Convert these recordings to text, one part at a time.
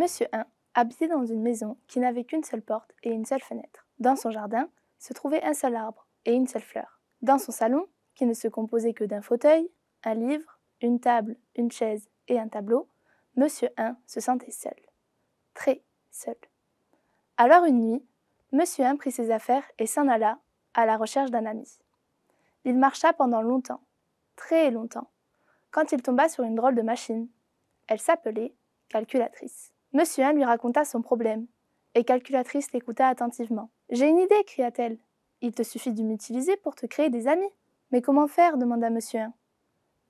Monsieur 1 habitait dans une maison qui n'avait qu'une seule porte et une seule fenêtre. Dans son jardin se trouvait un seul arbre et une seule fleur. Dans son salon, qui ne se composait que d'un fauteuil, un livre, une table, une chaise et un tableau, Monsieur 1 se sentait seul. Très seul. Alors une nuit, Monsieur 1 prit ses affaires et s'en alla à la recherche d'un ami. Il marcha pendant longtemps, très longtemps, quand il tomba sur une drôle de machine. Elle s'appelait calculatrice. Monsieur 1 lui raconta son problème, et Calculatrice l'écouta attentivement. J'ai une idée, cria-t-elle. Il te suffit de m'utiliser pour te créer des amis. Mais comment faire demanda Monsieur 1.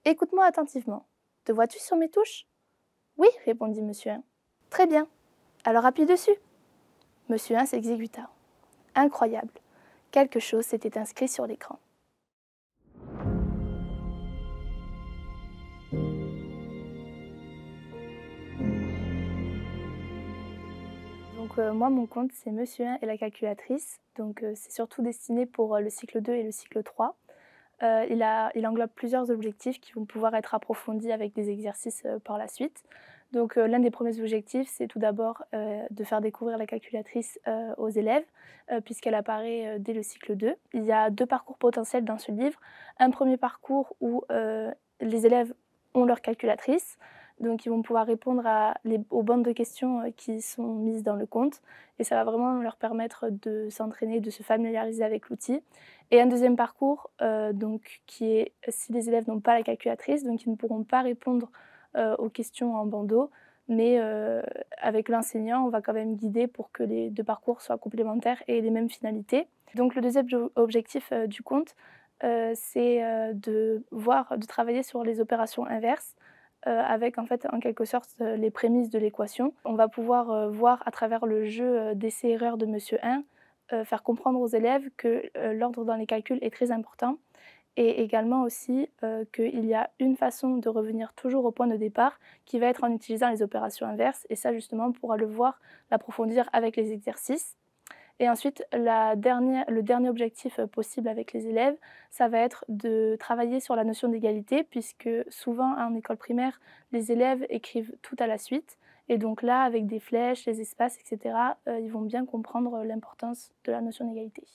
Écoute-moi attentivement. Te vois-tu sur mes touches Oui, répondit Monsieur un. Très bien. Alors appuie dessus. Monsieur 1 s'exécuta. Incroyable. Quelque chose s'était inscrit sur l'écran. Donc euh, moi, mon compte, c'est Monsieur 1 et la calculatrice. Donc euh, c'est surtout destiné pour euh, le cycle 2 et le cycle 3. Il, englobe plusieurs objectifs qui vont pouvoir être approfondis avec des exercices par la suite. Donc l'un des premiers objectifs, c'est tout d'abord de faire découvrir la calculatrice aux élèves, puisqu'elle apparaît dès le cycle 2. Il y a deux parcours potentiels dans ce livre. Un premier parcours où les élèves ont leur calculatrice, donc, ils vont pouvoir répondre aux bandes de questions euh, qui sont mises dans le compte. Et ça va vraiment leur permettre de s'entraîner, de se familiariser avec l'outil. Et un deuxième parcours, euh, qui est si les élèves n'ont pas la calculatrice, donc ils ne pourront pas répondre euh, aux questions en bandeau. Mais avec l'enseignant, on va quand même guider pour que les deux parcours soient complémentaires et les mêmes finalités. Donc le deuxième objectif du compte, c'est de voir, de travailler sur les opérations inverses. Euh, avec en fait en quelque sorte euh, les prémices de l'équation. On va pouvoir euh, voir à travers le jeu dessai erreurs de Monsieur 1 faire comprendre aux élèves que l'ordre dans les calculs est très important et également aussi qu'il y a une façon de revenir toujours au point de départ qui va être en utilisant les opérations inverses et ça justement on pourra le voir, l'approfondir avec les exercices. Et ensuite, le dernier objectif euh, possible avec les élèves, ça va être de travailler sur la notion d'égalité, puisque souvent hein, en école primaire, les élèves écrivent tout à la suite. Et donc là, avec des flèches, les espaces, etc., euh, ils vont bien comprendre l'importance de la notion d'égalité.